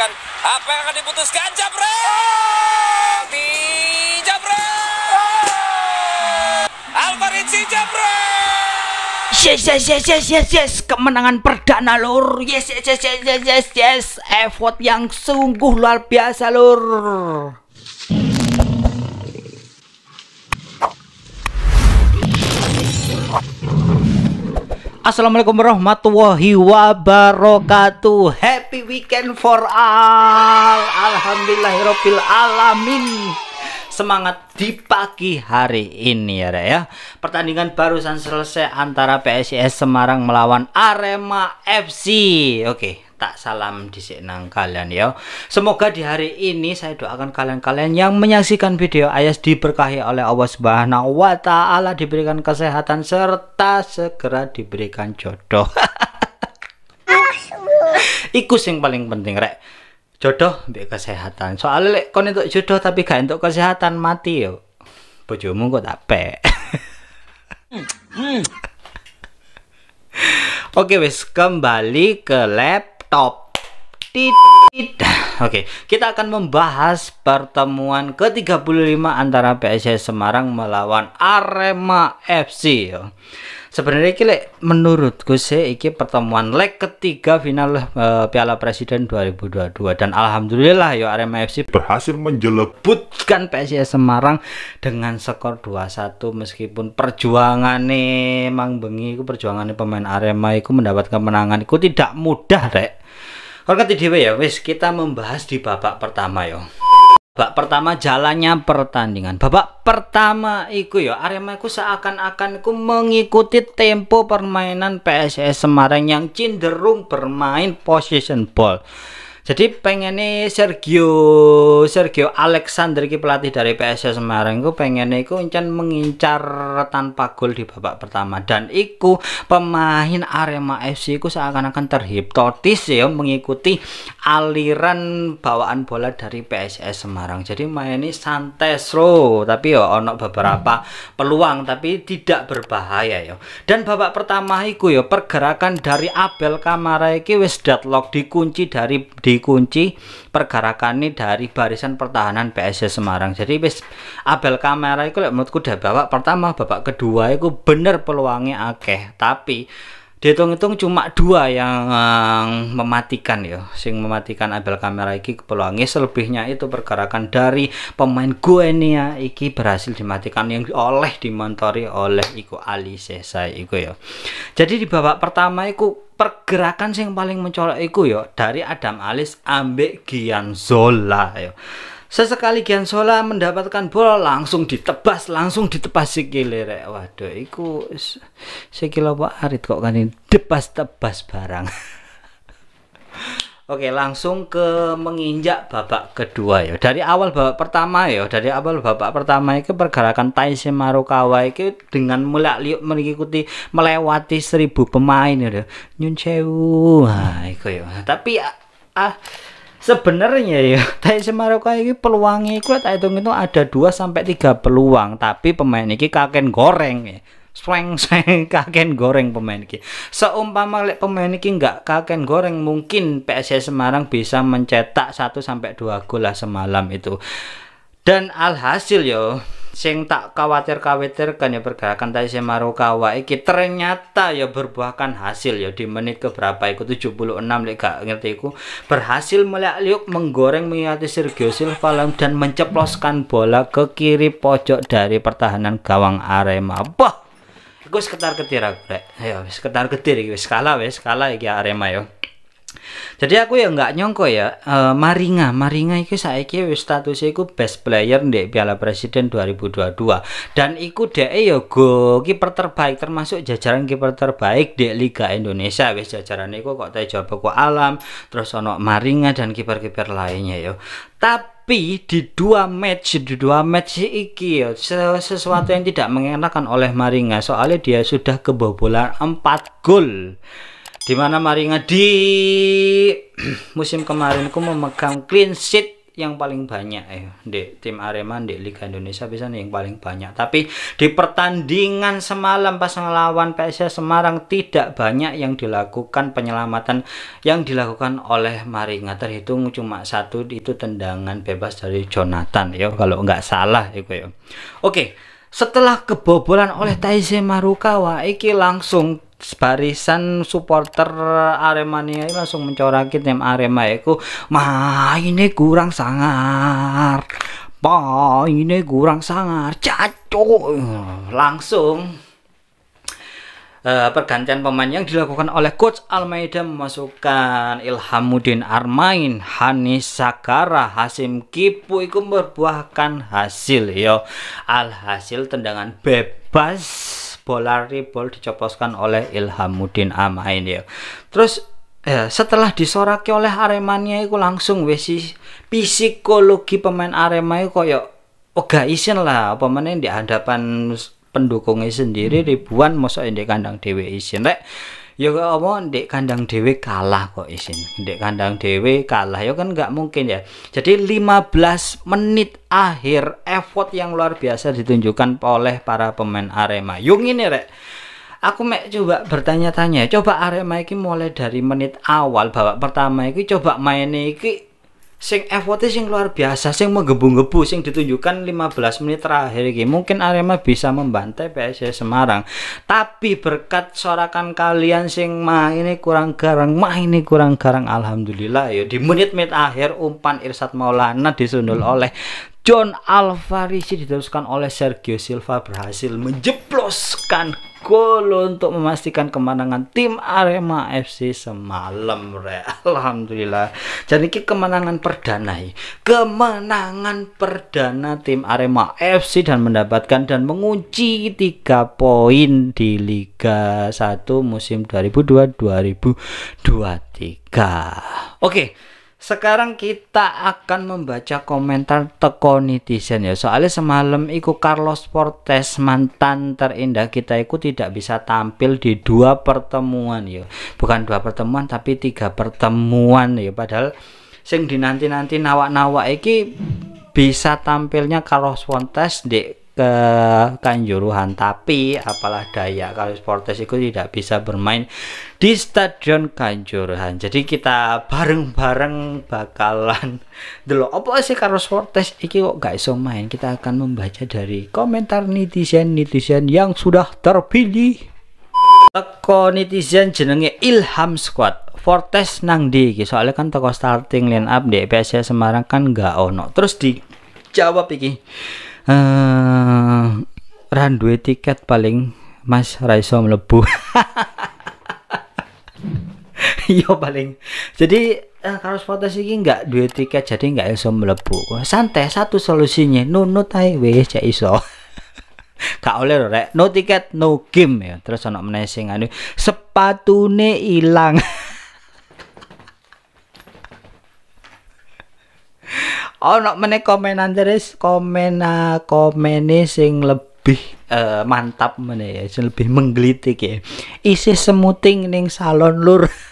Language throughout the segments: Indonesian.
menyaksikan apa yang akan diputuskan. Jabret! Di Jabret! Alvarez Jabret! Yes, yes, yes, yes, yes, yes. Kemenangan perdana lor. Yes, yes, yes, yes, yes, yes, yes. Effort yang sungguh luar biasa lor. Assalamualaikum warahmatullahi wabarakatuh. Happy weekend for all. Alhamdulillahirabbil alamin semangat di pagi hari ini ya Rek ya. Pertandingan barusan selesai antara PSIS Semarang melawan Arema FC. Oke, tak salam di nang kalian ya. Semoga di hari ini saya doakan kalian-kalian yang menyaksikan video Ayas diberkahi oleh Allah Subhanahu wa taala, diberikan kesehatan serta segera diberikan jodoh. Iku sing paling penting rek jodoh mbek kesehatan soalnya lek kon entuk jodoh tapi gak entuk kesehatan mati yo bojomu kok tak pek oke wes kembali ke laptop Oke, okay. kita akan membahas pertemuan ke-35 antara PSS Semarang melawan Arema FC. Yo sebenarnya iki lek menurutku sih ini pertemuan leg ketiga final uh, Piala Presiden 2022 dan alhamdulillah yo ya, Arema FC berhasil menjelebutkan PSIS Semarang dengan skor 2-1 meskipun perjuangan nih, Mang Bengi perjuangan nih pemain Arema iku mendapatkan kemenangan iku tidak mudah rek. Kalau ketidewe ya wis kita membahas di babak pertama yo. Bak pertama jalannya pertandingan. Babak pertama iku ya Arema iku seakan-akan iku mengikuti tempo permainan PSS Semarang yang cenderung bermain position ball. Jadi pengen nih Sergio Sergio Alexander ki pelatih dari PSS Semarang Pengen pengennya iku encan mengincar tanpa gol di babak pertama dan iku pemain Arema FC ku seakan-akan terhipnotis ya mengikuti aliran bawaan bola dari PSS Semarang. Jadi main ini santai slow tapi ya ono beberapa peluang tapi tidak berbahaya ya. Dan babak pertama iku ya pergerakan dari Abel Kamara iki wis deadlock dikunci dari dikunci pergerakannya dari barisan pertahanan PSS Semarang jadi bis Abel kamera itu menurutku udah bawa pertama babak kedua itu bener peluangnya akeh tapi dihitung-hitung cuma dua yang mematikan ya sing mematikan abel kamera iki kepeluangnya selebihnya itu pergerakan dari pemain gue nih ya iki berhasil dimatikan yang oleh dimontori oleh iku Ali Sesai iku ya jadi di babak pertama iku pergerakan sing paling mencolok iku ya dari Adam Alis ambek Gian Zola ya Sesekali Sola mendapatkan bola langsung ditebas, langsung ditebas sikile rek. Waduh, iku sikil apa arit kok kan ditebas tebas barang. Oke, langsung ke menginjak babak kedua ya. Dari awal babak pertama ya, dari awal babak pertama itu pergerakan Taisei Marukawa itu dengan mulak liuk mengikuti melewati seribu pemain ya. Nyun sewu. Nah, iku ya. Tapi ah, ah sebenarnya ya Thais semaroka ini peluangnya, itu tak hitung itu ada dua sampai tiga peluang tapi pemain ini kaken goreng ya sweng sweng kaken goreng pemain ini seumpama lek pemain ini nggak kaken goreng mungkin PSS Semarang bisa mencetak satu sampai dua gol lah semalam itu dan alhasil yo sing tak khawatir-khawatirkan ya pergerakan tadi Marokawa iki ternyata ya berbuahkan hasil ya di menit keberapa iku 76 lek gak ngerti iku berhasil melihat liuk menggoreng miati Sergio Silva dan menceploskan bola ke kiri pojok dari pertahanan gawang Arema. Bah. Iku sekitar ketir aku rek. Ya wis ketir iki wis kalah wis kalah iki Arema yo. Ya. Jadi aku ya nggak nyongko ya, uh, Maringa, Maringa itu saya wis statusnya itu best player di Piala Presiden 2022 dan ikut deh yo ya go kiper terbaik termasuk jajaran kiper terbaik di Liga Indonesia wis jajaran itu kok tadi jawab aku Alam, terus ono Maringa dan kiper-kiper lainnya yo. Ya. Tapi tapi di dua match di dua match iki ya sesuatu yang tidak mengenakan oleh Maringa soalnya dia sudah kebobolan 4 gol di mana Maringa di musim kemarin ku memegang clean sheet yang paling banyak ya eh, di tim Arema di Liga Indonesia bisa nih yang paling banyak tapi di pertandingan semalam pas ngelawan PSS Semarang tidak banyak yang dilakukan penyelamatan yang dilakukan oleh Maringa terhitung cuma satu itu tendangan bebas dari Jonathan ya kalau nggak salah itu ya oke setelah kebobolan oleh Taize Marukawa iki langsung barisan supporter Aremania ini langsung mencoraki tim Arema itu mah ini kurang sangar pa ini kurang sangar caco langsung Uh, pergantian pemain yang dilakukan oleh coach Almeida memasukkan Ilhamuddin Armain, Hani Sakara, Hasim Kipu itu membuahkan hasil yo. Alhasil tendangan bebas bola ribol dicoposkan oleh Ilhamuddin Amain ya. Terus ya, setelah disoraki oleh Aremania itu langsung wis psikologi pemain Arema kok koyo oga isin lah pemain yang di hadapan pendukungnya sendiri hmm. ribuan mosok di kandang Dewi isin rek ya kalau apa kandang Dewi kalah kok isin dek kandang Dewi kalah ya kan nggak mungkin ya jadi 15 menit akhir effort yang luar biasa ditunjukkan oleh para pemain Arema yung ini rek aku mek coba bertanya-tanya coba Arema ini mulai dari menit awal babak pertama ini. coba main ini sing effortnya sing luar biasa sing menggebu-gebu sing ditunjukkan 15 menit terakhir ini mungkin Arema bisa membantai PSS Semarang tapi berkat sorakan kalian sing mah ini kurang garang mah ini kurang garang Alhamdulillah ya di menit-menit akhir umpan Irsat Maulana disundul hmm. oleh John Alvarez diteruskan oleh Sergio Silva berhasil menjebloskan gol untuk memastikan kemenangan tim Arema FC semalam re. Alhamdulillah. Jadi ini kemenangan perdana ya. Kemenangan perdana tim Arema FC dan mendapatkan dan mengunci tiga poin di Liga 1 musim 2002 2023. Oke. Okay. Sekarang kita akan membaca komentar teko netizen ya. Soalnya semalam iku Carlos Portes mantan terindah kita iku tidak bisa tampil di dua pertemuan ya. Bukan dua pertemuan tapi tiga pertemuan ya. Padahal sing dinanti-nanti nawak-nawak iki bisa tampilnya Carlos Portes di ke Kanjuruhan tapi apalah daya kalau Sportes itu tidak bisa bermain di Stadion Kanjuruhan jadi kita bareng-bareng bakalan dulu apa sih kalau Sportes iki kok gak iso main kita akan membaca dari komentar netizen-netizen yang sudah terpilih teko netizen jenenge Ilham Squad Fortes nang di soalnya kan toko starting line up di PSS Semarang kan nggak ono terus dijawab iki uh, eh, ran tiket paling Mas Raiso mlebu. Iya paling. Jadi eh, kalau foto iki enggak duwe tiket jadi enggak iso mlebu. Santai satu solusinya nunut ae wis cek iso. gak oleh rek. No tiket no game ya. Terus ana meneh sing anu sepatune ilang. ono oh, meneh komenan terus komen komene sing lebih uh, mantap meneh ya sing lebih menggelitik ya isi semuting ning salon lur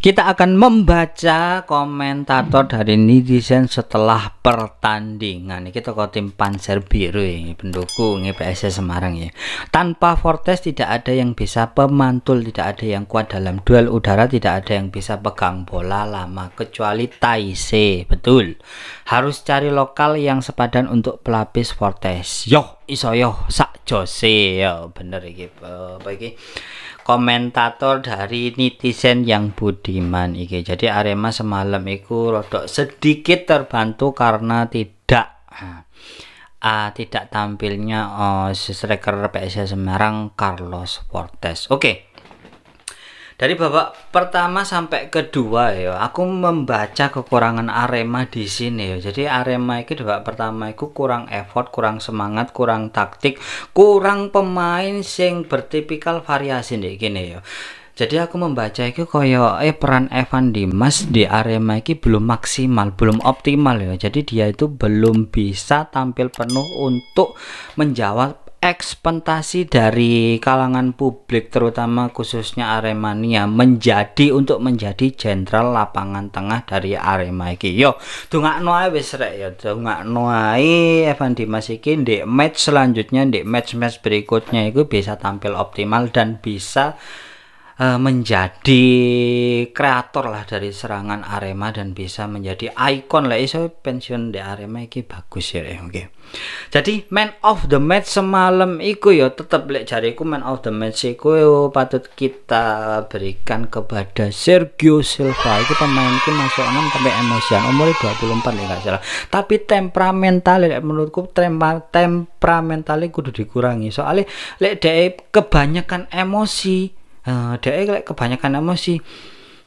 Kita akan membaca komentator dari netizen setelah pertandingan. Kita kau tim Panzer Biru ini pendukung ini PSS Semarang ya. Tanpa Fortes tidak ada yang bisa pemantul, tidak ada yang kuat dalam duel udara, tidak ada yang bisa pegang bola lama kecuali Taise. Betul. Harus cari lokal yang sepadan untuk pelapis Fortes. Yo, iso yo sak Jose ya bener iki apa iki komentator dari netizen yang budiman iki. Jadi Arema semalam iku rodok sedikit terbantu karena tidak uh, tidak tampilnya uh, striker PSS Semarang Carlos Fortes. Oke. Okay dari babak pertama sampai kedua ya aku membaca kekurangan Arema di sini ya jadi Arema itu babak pertama itu kurang effort kurang semangat kurang taktik kurang pemain sing bertipikal variasi nih gini ya jadi aku membaca itu koyo eh peran Evan Dimas di Arema ini belum maksimal belum optimal ya jadi dia itu belum bisa tampil penuh untuk menjawab ekspektasi dari kalangan publik terutama khususnya Aremania menjadi untuk menjadi jenderal lapangan tengah dari Arema iki yo dongakno ae wis rek yo dongakno ae Evan Dimas iki ndek match selanjutnya di match-match berikutnya itu bisa tampil optimal dan bisa uh, menjadi kreator lah dari serangan Arema dan bisa menjadi ikon lah iso pensiun di Arema iki bagus ya eh, oke okay. jadi man of the match semalam iku ya tetap lek jariku man of the match iku yo, ya, patut kita berikan kepada Sergio Silva itu pemain ki masuk enam sampai emosian umurnya 24 ya gak salah tapi temperamental lek menurutku temper temperamental kudu dikurangi soalnya lek dhek kebanyakan emosi uh, dia eh, kebanyakan emosi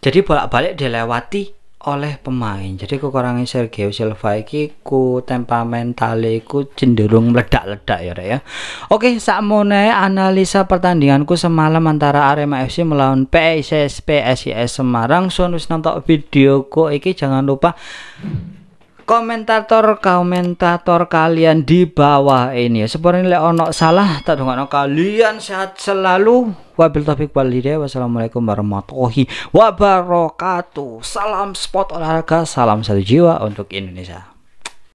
jadi bolak-balik dilewati oleh pemain jadi kekurangan Sergio Silva iki ku temperamental ku cenderung meledak-ledak ya Rek ya oke sakmene analisa pertandinganku semalam antara Arema FC melawan PSS PSIS Semarang sonus wis nonton videoku iki jangan lupa komentator komentator kalian di bawah ini sebenarnya ini onok salah tak dengan kalian sehat selalu wabil topik balik hidayah wassalamualaikum warahmatullahi wabarakatuh salam sport olahraga salam satu jiwa untuk Indonesia